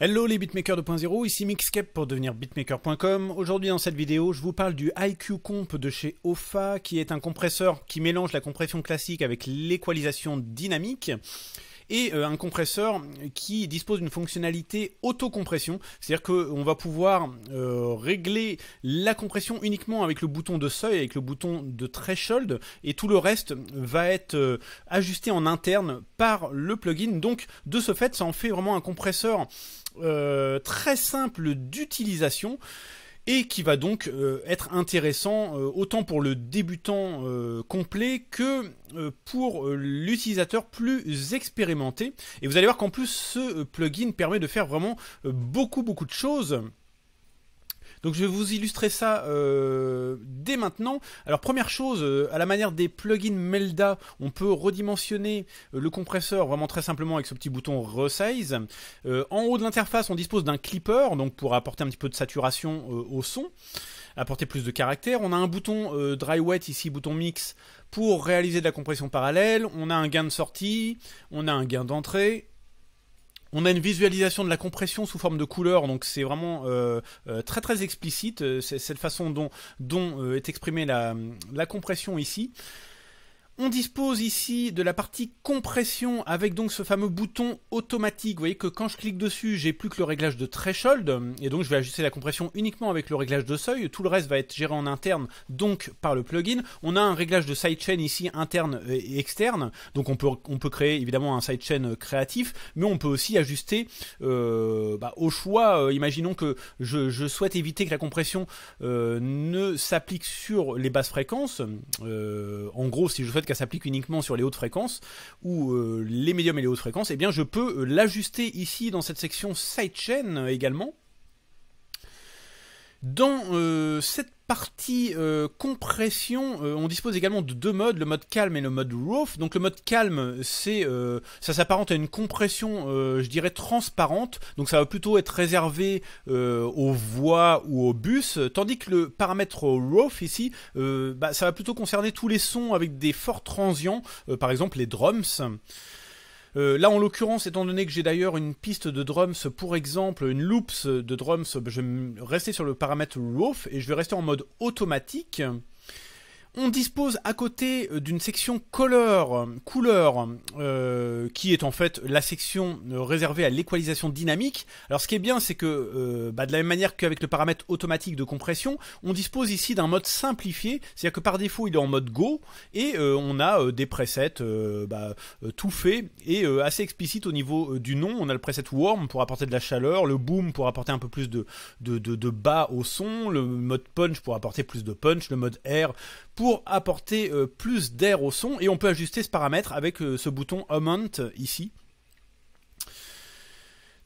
Hello les beatmakers 2.0, ici Mixcape pour devenir beatmaker.com. Aujourd'hui dans cette vidéo, je vous parle du IQ Comp de chez OFA qui est un compresseur qui mélange la compression classique avec l'équalisation dynamique et euh, un compresseur qui dispose d'une fonctionnalité autocompression, c'est-à-dire qu'on va pouvoir euh, régler la compression uniquement avec le bouton de seuil, avec le bouton de threshold, et tout le reste va être euh, ajusté en interne par le plugin. Donc de ce fait, ça en fait vraiment un compresseur très simple d'utilisation et qui va donc euh, être intéressant euh, autant pour le débutant euh, complet que pour l'utilisateur plus expérimenté. Et vous allez voir qu'en plus ce plugin permet de faire vraiment beaucoup beaucoup de choses. Donc je vais vous illustrer ça euh, dès maintenant. Alors première chose, euh, à la manière des plugins Melda, on peut redimensionner euh, le compresseur vraiment très simplement avec ce petit bouton resize. en haut de l'interface, on dispose d'un clipper, donc pour apporter un petit peu de saturation au son apporter plus de caractère. On a un bouton dry wet ici, bouton mix, pour réaliser de la compression parallèle. On a un gain de sortie, on a un gain d'entrée, on a une visualisation de la compression sous forme de couleur, donc c'est vraiment euh, euh, très très explicite euh, cette façon dont, dont est exprimée la compression ici. On dispose ici de la partie compression avec donc ce fameux bouton automatique. Vous voyez que quand je clique dessus, j'ai plus que le réglage de threshold et donc je vais ajuster la compression uniquement avec le réglage de seuil. Tout le reste va être géré en interne donc par le plugin. On a un réglage de sidechain ici interne et externe. Donc on peut, on peut créer évidemment un sidechain créatif, mais on peut aussi ajuster euh, bah, au choix. Euh, imaginons que je, souhaite éviter que la compression euh, ne s'applique sur les basses fréquences. en gros, si je souhaite qu'elle s'applique uniquement sur les hautes fréquences ou euh, les médiums et les hautes fréquences, et eh bien je peux euh, l'ajuster ici dans cette section sidechain euh, également dans euh, cette partie euh, compression, euh, on dispose également de deux modes, le mode calme et le mode rough. Donc le mode calme, c'est ça s'apparente à une compression, je dirais transparente. Donc ça va plutôt être réservé aux voix ou aux bus, tandis que le paramètre rough ici, bah, ça va plutôt concerner tous les sons avec des forts transients, par exemple les drums. Euh, là, en l'occurrence, étant donné que j'ai d'ailleurs une piste de drums, pour exemple, une loops de drums, je vais rester sur le paramètre roof et je vais rester en mode automatique. On dispose à côté euh, d'une section color, couleur, euh, qui est en fait la section euh, réservée à l'équalisation dynamique. Alors ce qui est bien, c'est que bah, de la même manière qu'avec le paramètre automatique de compression, on dispose ici d'un mode simplifié, c'est-à-dire que par défaut il est en mode Go, et on a des presets bah, tout faits et assez explicites au niveau du nom. On a le preset Warm pour apporter de la chaleur, le Boom pour apporter un peu plus de, de bas au son, le mode Punch pour apporter plus de punch, le mode Air pour apporter euh, plus d'air au son et on peut ajuster ce paramètre avec euh, ce bouton Amount euh, ici.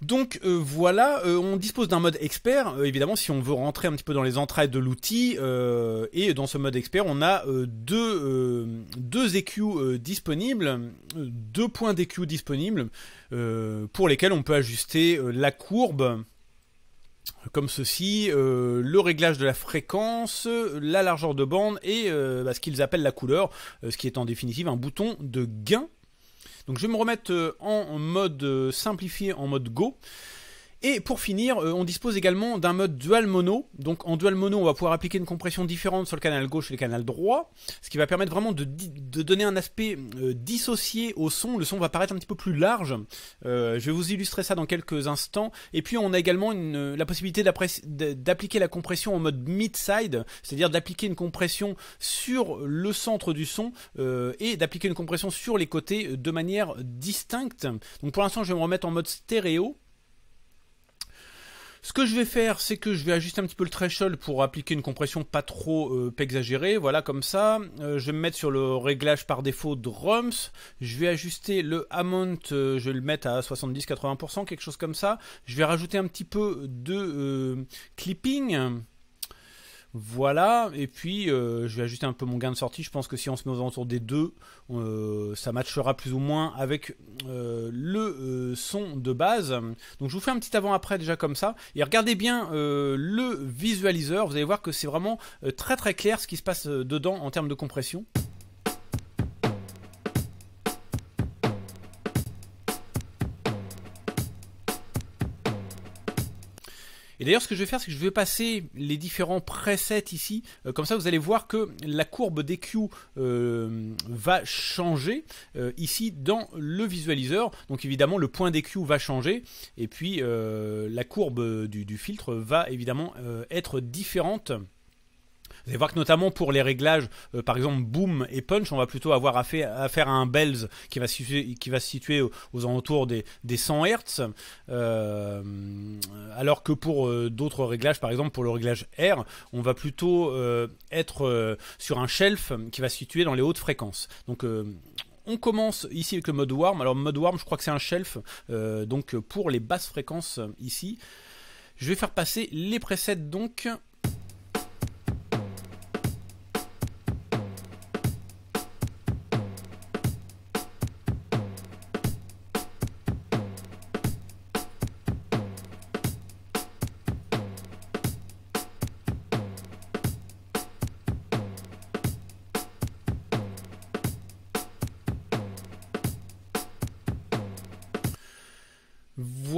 Donc voilà, on dispose d'un mode expert, évidemment si on veut rentrer un petit peu dans les entrailles de l'outil, et dans ce mode expert on a deux, deux EQ disponibles, deux points d'EQ disponibles, pour lesquels on peut ajuster la courbe, comme ceci, euh, le réglage de la fréquence, la largeur de bande et euh, bah, ce qu'ils appellent la couleur, euh, ce qui est en définitive un bouton de gain. Donc je vais me remettre en mode simplifié, en mode Go. Et pour finir, euh, on dispose également d'un mode dual mono. Donc en dual mono, on va pouvoir appliquer une compression différente sur le canal gauche et le canal droit, ce qui va permettre vraiment de, donner un aspect euh, dissocié au son. Le son va paraître un petit peu plus large. Euh, je vais vous illustrer ça dans quelques instants. Et puis on a également la possibilité d'appliquer la compression en mode mid-side, c'est-à-dire d'appliquer une compression sur le centre du son et d'appliquer une compression sur les côtés de manière distincte. Donc pour l'instant, je vais me remettre en mode stéréo. Ce que je vais faire, c'est que je vais ajuster un petit peu le threshold pour appliquer une compression pas trop euh, exagérée, voilà comme ça. Euh, je vais me mettre sur le réglage par défaut drums, je vais ajuster le amount, euh, je vais le mettre à 70-80%, quelque chose comme ça. Je vais rajouter un petit peu de clipping. Voilà, et puis euh, je vais ajuster un peu mon gain de sortie. Je pense que si on se met aux alentours des deux, euh, ça matchera plus ou moins avec euh, le son de base. Donc je vous fais un petit avant-après déjà comme ça. Et regardez bien le visualiseur, vous allez voir que c'est vraiment très très clair ce qui se passe dedans en termes de compression. d'ailleurs, ce que je vais faire, c'est que je vais passer les différents presets ici. Euh, comme ça, vous allez voir que la courbe d'EQ euh, va changer euh, ici dans le visualiseur. Donc évidemment, le point d'EQ va changer. Et puis, la courbe du filtre va évidemment être différente. Vous allez voir que notamment pour les réglages, euh, par exemple boom et punch, on va plutôt avoir affaire, faire à un bells qui va se situer, aux, alentours des, 100 Hz, euh, alors que pour euh, d'autres réglages, par exemple pour le réglage R, on va plutôt être sur un shelf qui va se situer dans les hautes fréquences. Donc on commence ici avec le mode warm. Alors mode warm, je crois que c'est un shelf, donc pour les basses fréquences ici. Je vais faire passer les presets donc.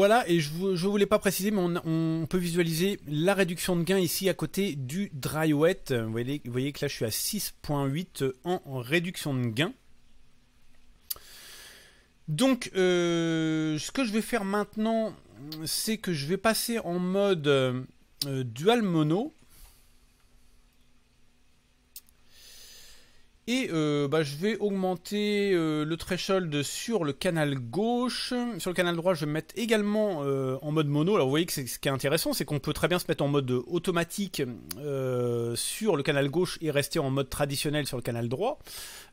voilà, et je ne voulais pas préciser, mais on, peut visualiser la réduction de gain ici à côté du dry wet. Vous voyez, vous que là, je suis à 6.8 en réduction de gain. Donc, euh, ce que je vais faire maintenant, c'est que je vais passer en mode euh, dual mono. Et euh, bah, je vais augmenter euh, le threshold sur le canal gauche. Sur le canal droit, je vais me mettre également euh, en mode mono. Alors vous voyez que ce qui est intéressant, c'est qu'on peut très bien se mettre en mode automatique sur le canal gauche et rester en mode traditionnel sur le canal droit.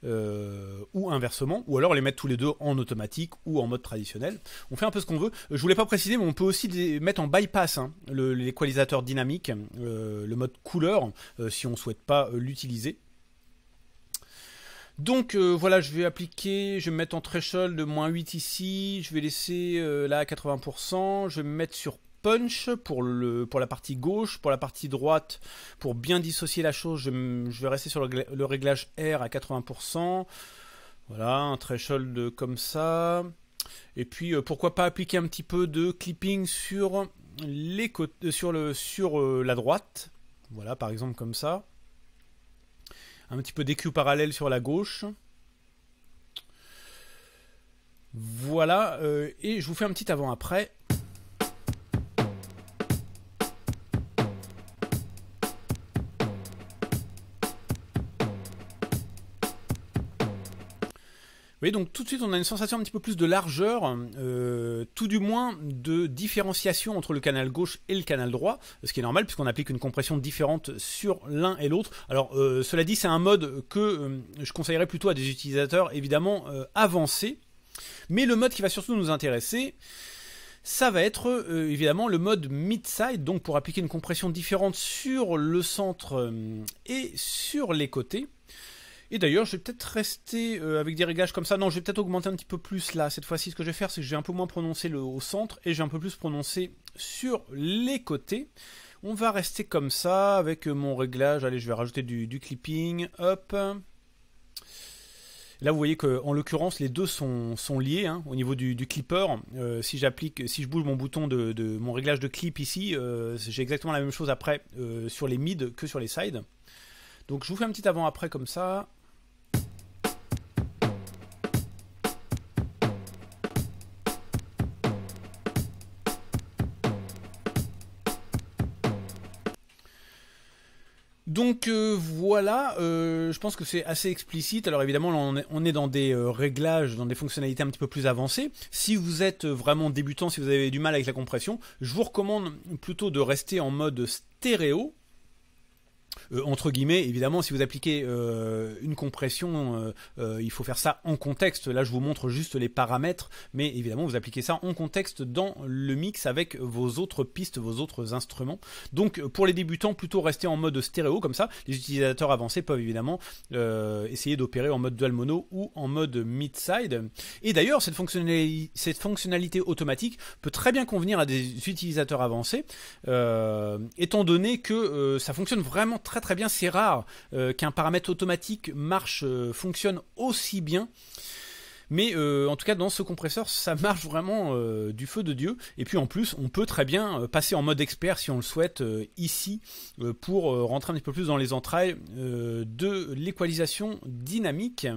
ou inversement. Ou alors les mettre tous les deux en automatique ou en mode traditionnel. On fait un peu ce qu'on veut. Je voulais pas préciser, mais on peut aussi mettre en bypass hein, l'équalisateur dynamique, le mode couleur, si on ne souhaite pas l'utiliser. Donc euh, voilà, je vais appliquer, je vais me mettre en threshold de moins 8 ici, je vais laisser euh, là à 80%, je vais me mettre sur punch pour, le, pour la partie gauche, pour la partie droite, pour bien dissocier la chose, je, vais rester sur le, réglage R à 80%. Voilà, un threshold comme ça. Et puis euh, pourquoi pas appliquer un petit peu de clipping sur les sur, le, sur la droite. Voilà, par exemple comme ça un petit peu d'écu parallèle sur la gauche. Voilà, euh, et je vous fais un petit avant-après donc tout de suite, on a une sensation un petit peu plus de largeur, euh, tout du moins de différenciation entre le canal gauche et le canal droit, ce qui est normal puisqu'on applique une compression différente sur l'un et l'autre. Alors, euh, cela dit, c'est un mode que euh, je conseillerais plutôt à des utilisateurs évidemment avancés, mais le mode qui va surtout nous intéresser, ça va être évidemment le mode mid-side, donc pour appliquer une compression différente sur le centre et sur les côtés. Et d'ailleurs, je vais peut-être rester euh, avec des réglages comme ça. Non, je vais peut-être augmenter un petit peu plus là. Cette fois-ci, ce que je vais faire, c'est que je vais un peu moins prononcer le, au centre et j'ai un peu plus prononcé sur les côtés. On va rester comme ça avec euh, mon réglage. Allez, je vais rajouter du, clipping. Hop. Là, vous voyez qu'en l'occurrence, les deux sont, sont liés hein, au niveau du, clipper. Euh, si j'applique, si je bouge mon bouton de, mon réglage de clip ici, j'ai exactement la même chose après sur les mids que sur les sides. Donc, je vous fais un petit avant-après comme ça. Donc euh, voilà, euh, je pense que c'est assez explicite. Alors évidemment, on, est, dans des euh, réglages, dans des fonctionnalités un petit peu plus avancées. Si vous êtes vraiment débutant, si vous avez du mal avec la compression, je vous recommande plutôt de rester en mode stéréo euh, entre guillemets, évidemment, si vous appliquez euh, une compression, euh, il faut faire ça en contexte. Là, je vous montre juste les paramètres, mais évidemment, vous appliquez ça en contexte dans le mix avec vos autres pistes, vos autres instruments. Donc, pour les débutants, plutôt rester en mode stéréo comme ça. Les utilisateurs avancés peuvent évidemment essayer d'opérer en mode dual mono ou en mode mid-side. Et d'ailleurs, cette, cette, fonctionnalité automatique peut très bien convenir à des utilisateurs avancés, étant donné que ça fonctionne vraiment très très bien. C'est rare euh, qu'un paramètre automatique marche, euh, fonctionne aussi bien. Mais euh, en tout cas, dans ce compresseur, ça marche vraiment du feu de Dieu. Et puis en plus, on peut très bien passer en mode expert si on le souhaite ici pour rentrer un petit peu plus dans les entrailles de l'équalisation dynamique.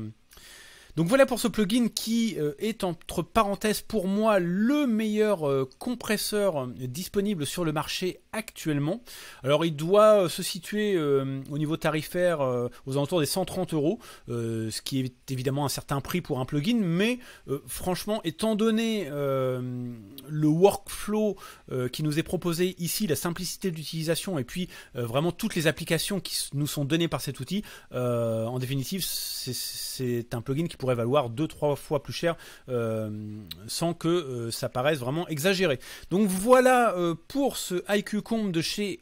Donc voilà pour ce plugin qui euh, est entre parenthèses pour moi le meilleur euh, compresseur euh, disponible sur le marché actuellement. Alors il doit se situer au niveau tarifaire aux alentours des 130 euros, ce qui est évidemment un certain prix pour un plugin, mais franchement étant donné le workflow euh, qui nous est proposé ici, la simplicité d'utilisation et puis euh, vraiment toutes les applications qui nous sont données par cet outil, euh, en définitive, c'est un plugin qui pourrait valoir 2-3 fois plus cher sans que ça paraisse vraiment exagéré. Donc voilà pour ce IQ de chez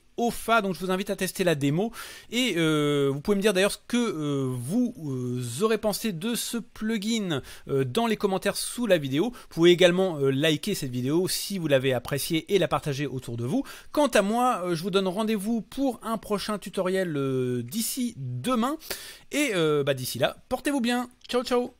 donc je vous invite à tester la démo. Et euh, vous pouvez me dire d'ailleurs ce que euh, vous euh, aurez pensé de ce plugin dans les commentaires sous la vidéo. Vous pouvez également liker cette vidéo si vous l'avez appréciée et la partager autour de vous. Quant à moi, je vous donne rendez-vous pour un prochain tutoriel d'ici demain. Et bah, d'ici là, portez-vous bien. Ciao ciao